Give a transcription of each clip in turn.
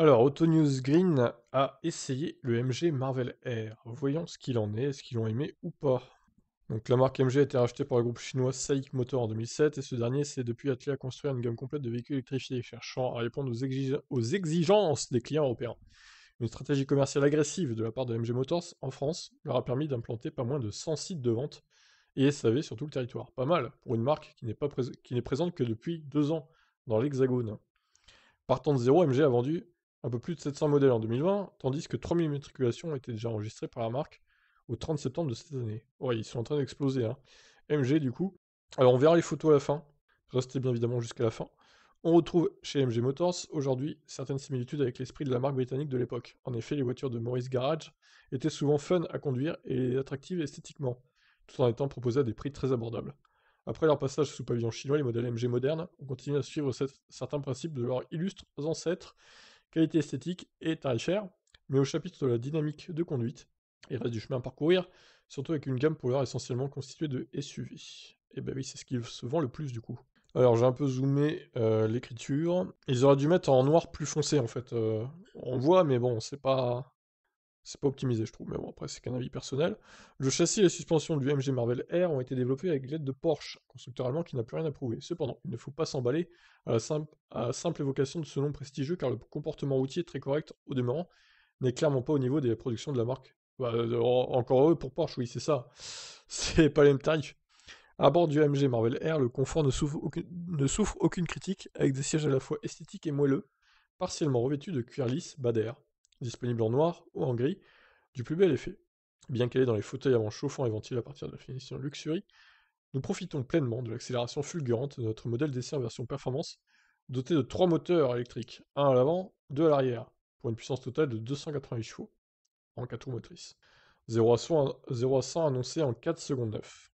Alors, Autonius Green a essayé le MG Marvel Air. Voyons ce qu'il en est, est-ce qu'ils l'ont aimé ou pas. Donc la marque MG a été rachetée par le groupe chinois SAIC Motor en 2007 et ce dernier s'est depuis attelé à construire une gamme complète de véhicules électrifiés cherchant à répondre aux, exigences des clients européens. Une stratégie commerciale agressive de la part de MG Motors en France leur a permis d'implanter pas moins de 100 sites de vente et SAV sur tout le territoire. Pas mal pour une marque qui n'est présente que depuis deux ans dans l'Hexagone. Partant de zéro, MG a vendu un peu plus de 700 modèles en 2020, tandis que 3000 matriculations étaient déjà enregistrées par la marque au 30 septembre de cette année. Ouais, ils sont en train d'exploser. Hein. MG, du coup. Alors, on verra les photos à la fin. Restez bien évidemment jusqu'à la fin. On retrouve chez MG Motors aujourd'hui certaines similitudes avec l'esprit de la marque britannique de l'époque. En effet, les voitures de Maurice Garage étaient souvent fun à conduire et attractives esthétiquement, tout en étant proposées à des prix très abordables. Après leur passage sous pavillon chinois, les modèles MG modernes ont continué à suivre certains principes de leurs illustres ancêtres qualité esthétique et tarif cher, mais au chapitre de la dynamique de conduite, il reste du chemin à parcourir, surtout avec une gamme pour l'heure essentiellement constituée de SUV. Et eh ben oui, c'est ce qui se vend le plus du coup. Alors j'ai un peu zoomé euh, l'écriture. Ils auraient dû mettre en noir plus foncé en fait. Euh, on voit, mais bon, c'est pas c'est pas optimisé, je trouve, mais bon, après, c'est qu'un avis personnel. Le châssis et la suspension du MG Marvel Air ont été développés avec l'aide de Porsche, constructeur allemand qui n'a plus rien à prouver. Cependant, il ne faut pas s'emballer à, la simple évocation de ce nom prestigieux, car le comportement routier très correct, au demeurant, n'est clairement pas au niveau des productions de la marque. Bah, euh, encore eux pour Porsche, oui, c'est ça. C'est pas les mêmes tarifs. À bord du MG Marvel Air, le confort ne souffre, aucune, critique, avec des sièges à la fois esthétiques et moelleux, partiellement revêtus de cuir lisse, bas disponible en noir ou en gris, du plus bel effet. Bien qu'elle est dans les fauteuils avant chauffants et ventilés à partir de la finition Luxury, nous profitons pleinement de l'accélération fulgurante de notre modèle d'essai en version performance, doté de trois moteurs électriques, un à l'avant, deux à l'arrière, pour une puissance totale de 280 chevaux en 4 roues motrices. 0 à, 100 annoncé en 4 secondes 9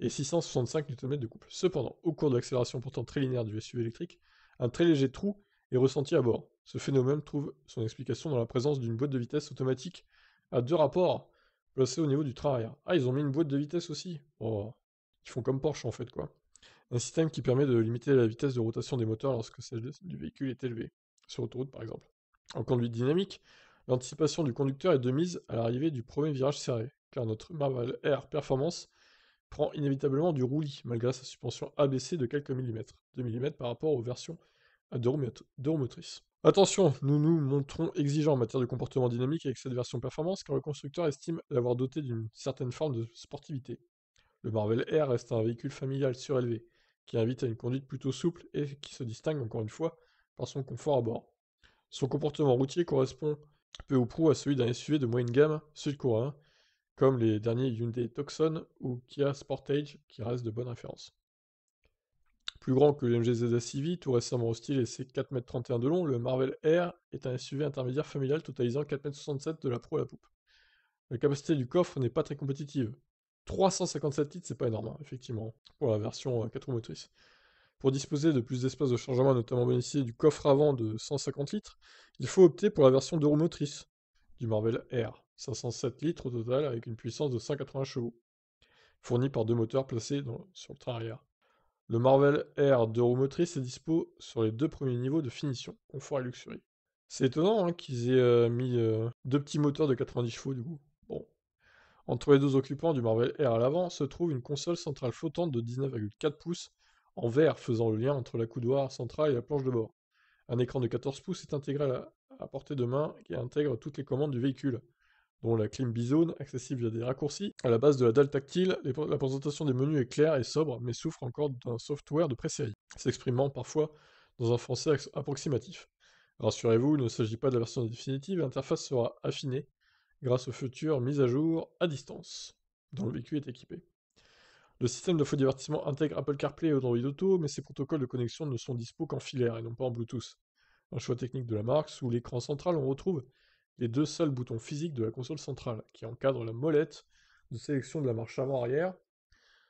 et 665 Nm de couple. Cependant, au cours de l'accélération pourtant très linéaire du SUV électrique, un très léger trou ressenti à bord. Ce phénomène trouve son explication dans la présence d'une boîte de vitesse automatique à deux rapports placée au niveau du train arrière. Ah, ils ont mis une boîte de vitesse aussi. Oh, ils font comme Porsche en fait quoi. Un système qui permet de limiter la vitesse de rotation des moteurs lorsque celle du véhicule est élevée, sur autoroute par exemple. En conduite dynamique, l'anticipation du conducteur est de mise à l'arrivée du premier virage serré, car notre Marvel Air Performance prend inévitablement du roulis malgré sa suspension abaissée de quelques millimètres, 2 mm par rapport aux versions motrices. Attention, nous nous montrons exigeants en matière de comportement dynamique avec cette version performance car le constructeur estime l'avoir doté d'une certaine forme de sportivité. Le Marvel Air reste un véhicule familial surélevé qui invite à une conduite plutôt souple et qui se distingue encore une fois par son confort à bord. Son comportement routier correspond peu ou prou à celui d'un SUV de moyenne gamme sud-coréen, comme les derniers Hyundai Tucson ou Kia Sportage qui restent de bonnes références. Plus grand que le MGZA Civi, tout récemment hostile et ses 4m31 de long, le Marvel Air est un SUV intermédiaire familial totalisant 4m67 de la proue à la poupe. La capacité du coffre n'est pas très compétitive. 357 litres c'est pas énorme, hein, effectivement, pour la version 4 euh, roues motrices. Pour disposer de plus d'espace de chargement, notamment bénéficier du coffre avant de 150 litres, il faut opter pour la version 2 roues motrices du Marvel Air, 507 litres au total avec une puissance de 180 chevaux, fournie par deux moteurs placés sur le train arrière. Le Marvel Air de roues est dispo sur les deux premiers niveaux de finition, confort et luxury. C'est étonnant hein, qu'ils aient euh, mis euh, deux petits moteurs de 90 chevaux du coup. Bon. Entre les deux occupants du Marvel Air à l'avant se trouve une console centrale flottante de 19,4 pouces en verre faisant le lien entre la coudoir centrale et la planche de bord. Un écran de 14 pouces est intégré à, à portée de main qui intègre toutes les commandes du véhicule dont la clim Bizone, accessible via des raccourcis. À la base de la dalle tactile, la présentation des menus est claire et sobre, mais souffre encore d'un software de pré-série, s'exprimant parfois dans un français approximatif. Rassurez-vous, il ne s'agit pas de la version définitive, l'interface sera affinée grâce aux futures mises à jour à distance, dont le véhicule est équipé. Le système de faux divertissement intègre Apple CarPlay et Android Auto, mais ses protocoles de connexion ne sont dispo qu'en filaire et non pas en Bluetooth. Un choix technique de la marque, sous l'écran central, on retrouve les deux seuls boutons physiques de la console centrale, qui encadrent la molette de sélection de la marche avant-arrière.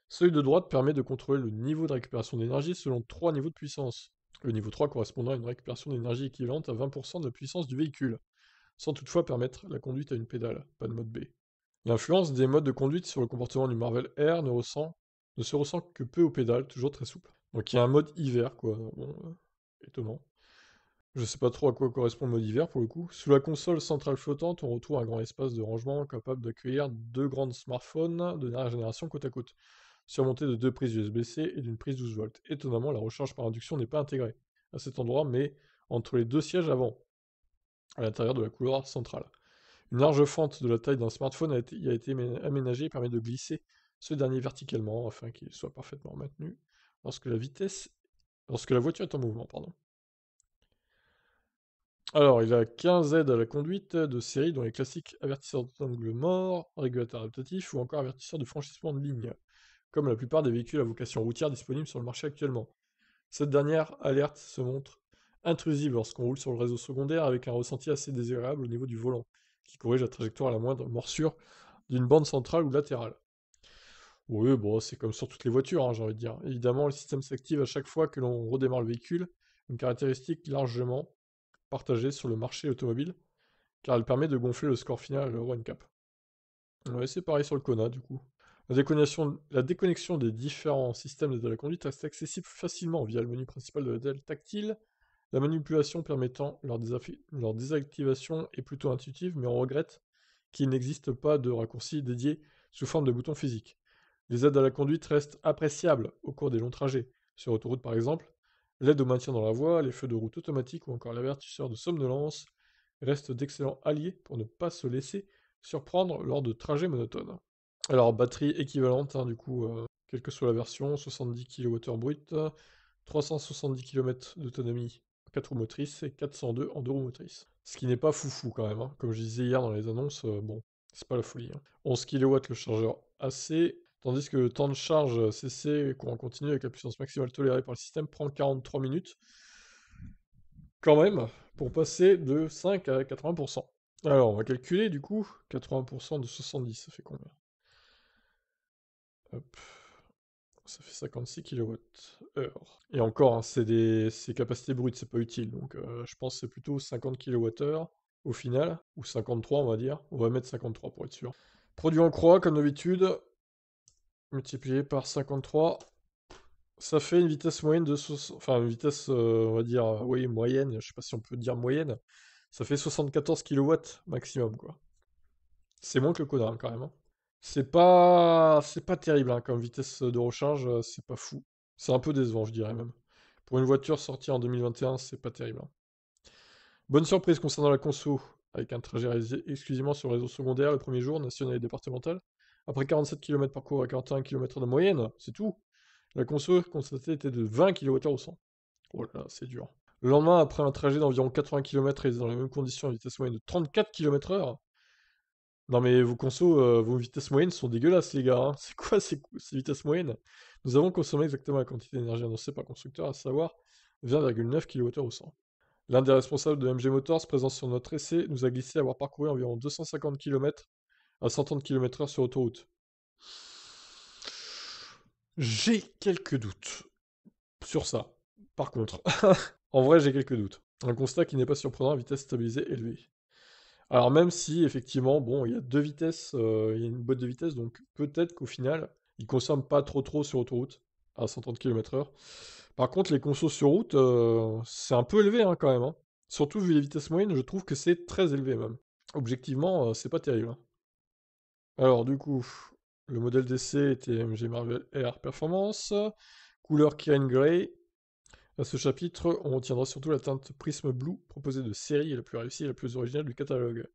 Celui de droite permet de contrôler le niveau de récupération d'énergie selon trois niveaux de puissance. Le niveau 3 correspondant à une récupération d'énergie équivalente à 20% de la puissance du véhicule, sans toutefois permettre la conduite à une pédale, pas de mode B. L'influence des modes de conduite sur le comportement du Marvel R ne, se ressent que peu au pédales, toujours très souple. Donc il y a un mode hiver, quoi. Euh, étonnant. Je sais pas trop à quoi correspond le mot hiver, pour le coup. Sous la console centrale flottante, on retrouve un grand espace de rangement capable d'accueillir deux grandes smartphones de dernière génération côte à côte, surmontés de deux prises USB-C et d'une prise 12 volts. Étonnamment, la recharge par induction n'est pas intégrée à cet endroit, mais entre les deux sièges avant, à l'intérieur de la couloir centrale. Une large fente de la taille d'un smartphone a été, y a été aménagée et permet de glisser ce dernier verticalement afin qu'il soit parfaitement maintenu lorsque la vitesse, lorsque la voiture est en mouvement, pardon. Alors, il a 15 aides à la conduite de série dont les classiques avertisseurs d'angle mort, régulateur adaptatif ou encore avertisseur de franchissement de ligne, comme la plupart des véhicules à vocation routière disponibles sur le marché actuellement. Cette dernière alerte se montre intrusive lorsqu'on roule sur le réseau secondaire avec un ressenti assez désagréable au niveau du volant, qui corrige la trajectoire à la moindre morsure d'une bande centrale ou latérale. Oui, bon, c'est comme sur toutes les voitures, hein, j'ai envie de dire. Évidemment, le système s'active à chaque fois que l'on redémarre le véhicule, une caractéristique largement partagée sur le marché automobile, car elle permet de gonfler le score final au c'est pareil sur le Kona du coup. La déconnexion, la déconnexion des différents systèmes de la conduite reste accessible facilement via le menu principal de la tactile. La manipulation permettant leur, désactivation est plutôt intuitive, mais on regrette qu'il n'existe pas de raccourci dédié sous forme de bouton physique. Les aides à la conduite restent appréciables au cours des longs trajets. Sur autoroute par exemple, L'aide au maintien dans la voie, les feux de route automatiques ou encore l'avertisseur de somnolence restent d'excellents alliés pour ne pas se laisser surprendre lors de trajets monotones. Alors batterie équivalente, hein, du coup, euh, quelle que soit la version, 70 kWh brut, 370 km d'autonomie 4 roues motrices et 402 en 2 roues motrices. Ce qui n'est pas foufou quand même, hein. comme je disais hier dans les annonces, euh, bon, c'est pas la folie. 11 hein. kW le chargeur AC, Tandis que le temps de charge euh, CC qu'on continue avec la puissance maximale tolérée par le système prend 43 minutes. Quand même, pour passer de 5 à 80%. Alors, on va calculer du coup 80% de 70, ça fait combien Ça fait 56 kWh. Et encore, hein, c'est des capacités brutes, c'est pas utile. Donc euh, je pense que c'est plutôt 50 kWh au final, ou 53 on va dire. On va mettre 53 pour être sûr. Produit en croix, comme d'habitude, multiplié par 53, ça fait une vitesse moyenne de 60... Enfin, une vitesse, euh, on va dire, euh, oui, moyenne, je sais pas si on peut dire moyenne. Ça fait 74 kW maximum, quoi. C'est moins que le codin, quand même. Hein. C'est pas... C'est pas terrible, hein, comme vitesse de recharge, euh, c'est pas fou. C'est un peu décevant, je dirais même. Pour une voiture sortie en 2021, c'est pas terrible. Hein. Bonne surprise concernant la conso, avec un trajet réalisé exclusivement sur le réseau secondaire le premier jour, national et départemental. Après 47 km parcours à 41 km de moyenne, c'est tout. La conso constatée était de 20 kWh au 100. Oh là c'est dur. Le lendemain, après un trajet d'environ 80 km et dans les mêmes conditions, à vitesse moyenne de 34 km/h. Non mais vos conso, euh, vos vitesses moyennes sont dégueulasses les gars. Hein. C'est quoi ces, vitesses moyennes Nous avons consommé exactement la quantité d'énergie annoncée par constructeur, à savoir 20,9 kWh au 100. L'un des responsables de MG Motors présent sur notre essai nous a glissé avoir parcouru environ 250 km à 130 km/h sur autoroute. J'ai quelques doutes sur ça. Par contre, en vrai, j'ai quelques doutes. Un constat qui n'est pas surprenant vitesse stabilisée élevée. Alors même si effectivement, bon, il y a deux vitesses, euh, il y a une boîte de vitesse, donc peut-être qu'au final, il consomme pas trop trop sur autoroute à 130 km/h. Par contre, les consos sur route, euh, c'est un peu élevé hein, quand même. Hein. Surtout vu les vitesses moyennes, je trouve que c'est très élevé même. Objectivement, euh, c'est pas terrible. Hein. Alors du coup, le modèle d'essai était MG Marvel Air Performance, couleur Kirin Grey. À ce chapitre, on retiendra surtout la teinte Prism Blue proposée de série et la plus réussie et la plus originale du catalogue.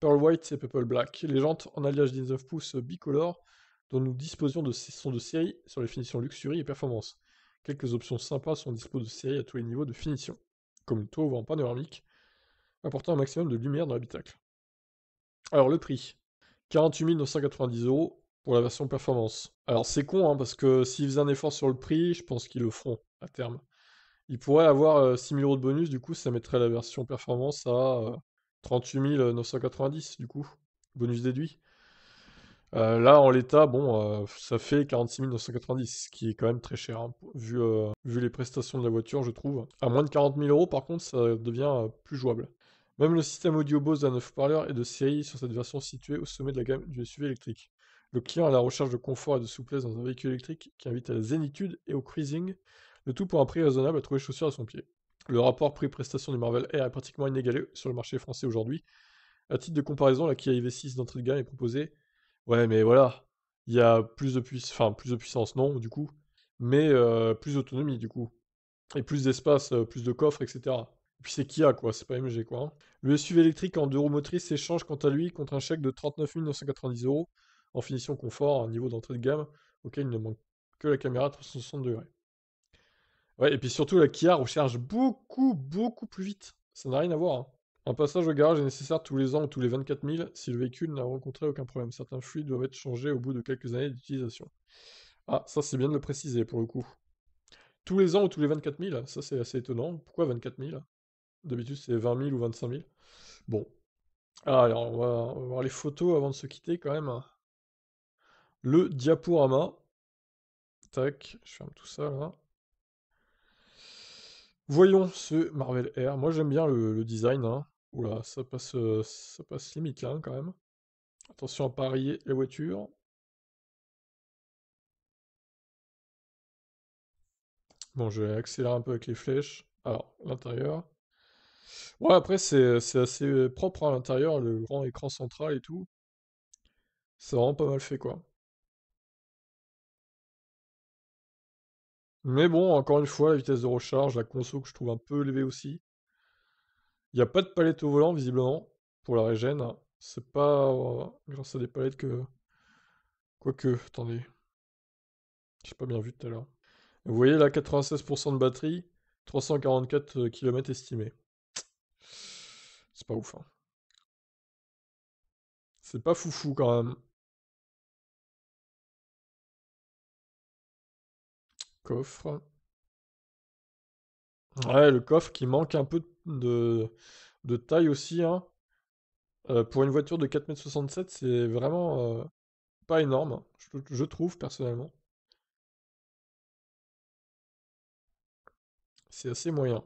Pearl White et Purple Black, les jantes en alliage 19 pouces bicolore dont nous disposions de sont de série sur les finitions Luxury et performance. Quelques options sympas sont disposées de série à tous les niveaux de finition, comme une toit ou panoramique, apportant un maximum de lumière dans l'habitacle. Alors le prix, 48 990 euros pour la version performance. Alors c'est con, hein, parce que s'ils faisaient un effort sur le prix, je pense qu'ils le feront à terme. Ils pourraient avoir 6 euh, 000 euros de bonus, du coup ça mettrait la version performance à 38 euh, 990, du coup, bonus déduit. Euh, là, en l'état, bon, ça fait 46 990, ce qui est quand même très cher, hein, vu, vu les prestations de la voiture, je trouve. À moins de 40 000 euros, par contre, ça devient plus jouable. Même le système audio Bose d'un neuf-parleur est de série sur cette version située au sommet de la gamme du SUV électrique. Le client à la recherche de confort et de souplesse dans un véhicule électrique qui invite à la zénitude et au cruising, le tout pour un prix raisonnable à trouver chaussures à son pied. Le rapport prix-prestation du Marvel Air est pratiquement inégalé sur le marché français aujourd'hui. À titre de comparaison, la Kia EV6 d'entrée de gamme est proposée. Ouais, mais voilà, il y a plus de, puissance, enfin, plus de puissance, non, du coup, mais euh, plus d'autonomie, du coup, et plus d'espace, euh, plus de coffre, etc puis c'est Kia, quoi, c'est pas MG, quoi. Hein. Le SUV électrique en deux roues motrices s'échange quant à lui contre un chèque de 39 990 euros en finition confort, un niveau d'entrée de gamme auquel il ne manque que la caméra 360 degrés. Ouais, et puis surtout, la Kia recharge beaucoup, beaucoup plus vite. Ça n'a rien à voir. Hein. Un passage au garage est nécessaire tous les ans ou tous les 24 000 si le véhicule n'a rencontré aucun problème. Certains fluides doivent être changés au bout de quelques années d'utilisation. Ah, ça c'est bien de le préciser pour le coup. Tous les ans ou tous les 24 000, ça c'est assez étonnant. Pourquoi 24 000 D'habitude, c'est 20 000 ou 25 000. Bon. Ah, alors, on va, voir les photos avant de se quitter quand même. Le diaporama. Tac, je ferme tout ça là. Voyons ce Marvel Air. Moi, j'aime bien le, design. Hein. Oula, ça passe, euh, ça passe limite là hein, quand même. Attention à parier les voitures. Bon, je vais accélérer un peu avec les flèches. Alors, l'intérieur. Ouais, après, c'est assez propre à l'intérieur, le grand écran central et tout. C'est vraiment pas mal fait, quoi. Mais bon, encore une fois, la vitesse de recharge, la conso que je trouve un peu élevée aussi. Il n'y a pas de palette au volant, visiblement, pour la régène. Hein. C'est pas euh, grâce à des palettes que. Quoique, attendez. J'ai pas bien vu tout à l'heure. Vous voyez là, 96% de batterie, 344 euh, km estimés. C'est pas ouf. Hein. C'est pas foufou quand même. Coffre. Ouais, le coffre qui manque un peu de, de taille aussi. Hein. Euh, pour une voiture de 4,67 m c'est vraiment euh, pas énorme, hein. je, trouve personnellement. C'est assez moyen.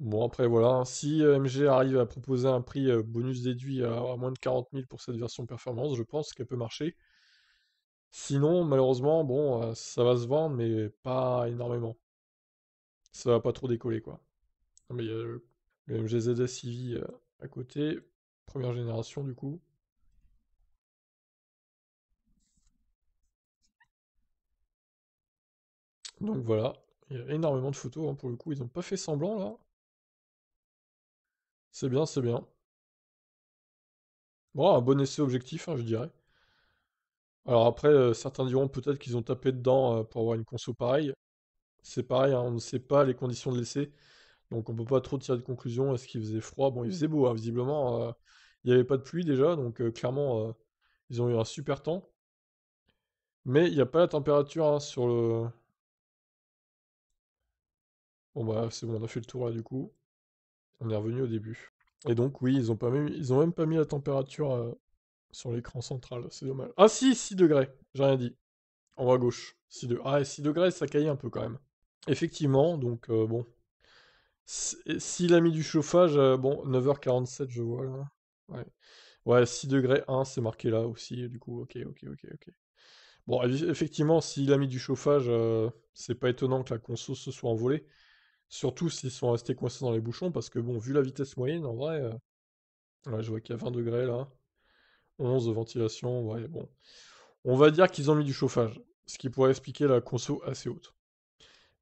Bon, après, voilà. Si euh, MG arrive à proposer un prix euh, bonus déduit à, moins de 40 000 pour cette version performance, je pense qu'elle peut marcher. Sinon, malheureusement, bon, euh, ça va se vendre, mais pas énormément. Ça va pas trop décoller, quoi. mais il y a le, MG MGZS EV à côté, première génération, du coup. Donc voilà, il y a énormément de photos, hein, pour le coup, ils n'ont pas fait semblant, là. C'est bien, c'est bien. Bon, un bon essai objectif, hein, je dirais. Alors après, euh, certains diront peut-être qu'ils ont tapé dedans euh, pour avoir une conso pareille. C'est pareil, hein, on ne sait pas les conditions de l'essai, donc on peut pas trop tirer de conclusion. Est-ce qu'il faisait froid? Bon, il faisait beau, hein, visiblement. Euh, il n'y avait pas de pluie déjà, donc clairement, ils ont eu un super temps. Mais il n'y a pas la température sur le... Bon bah c'est bon, on a fait le tour là du coup. On est revenu au début. Et donc, oui, ils ont, pas mis, ils ont même pas mis la température euh, sur l'écran central. C'est dommage. Ah si, 6 degrés. J'ai rien dit. En haut à gauche. 6 degrés. Ah, 6 degrés, ça caillait un peu quand même. Effectivement, donc euh, bon. S'il a mis du chauffage, euh, bon, 9h47, je vois là. Ouais. Ouais, 6 degrés 1, c'est marqué là aussi. Du coup, ok, ok, ok, ok. Bon, effectivement, s'il a mis du chauffage, c'est pas étonnant que la conso se soit envolée. Surtout s'ils sont restés coincés dans les bouchons, parce que bon, vu la vitesse moyenne, en vrai, euh, je vois qu'il y a 20 degrés là. 11 de ventilation, ouais, bon. On va dire qu'ils ont mis du chauffage, ce qui pourrait expliquer la conso assez haute.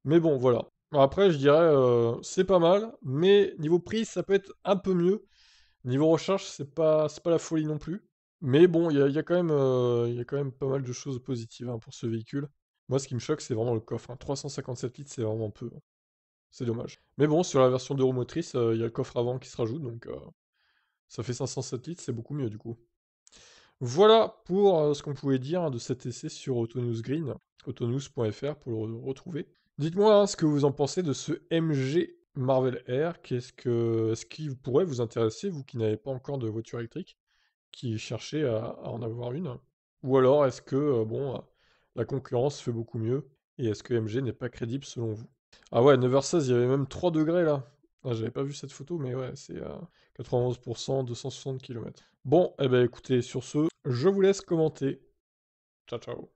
Mais bon, voilà. Après, je dirais, euh, c'est pas mal, mais niveau prix, ça peut être un peu mieux. Niveau recharge, c'est pas, pas la folie non plus. Mais bon, il y a, euh, quand même pas mal de choses positives hein, pour ce véhicule. Moi, ce qui me choque, c'est vraiment le coffre. 357 hein. litres, c'est vraiment peu. Hein. C'est dommage. Mais bon, sur la version de euh, il y a le coffre avant qui se rajoute, donc euh, ça fait 507 litres, c'est beaucoup mieux du coup. Voilà pour euh, ce qu'on pouvait dire hein, de cet essai sur Autonews Green, autonews.fr pour le retrouver. Dites-moi hein, ce que vous en pensez de ce MG Marvel Air. Qu'est-ce que, ce qui pourrait vous intéresser, vous qui n'avez pas encore de voiture électrique, qui cherchez à, à en avoir une Ou alors est-ce que bon, la concurrence fait beaucoup mieux et est-ce que MG n'est pas crédible selon vous ah ouais, 9h16, il y avait même 3 degrés là. Ah, j'avais pas vu cette photo, mais ouais, c'est à 91%, 260 km. Bon, et eh ben écoutez, sur ce, je vous laisse commenter. Ciao, ciao.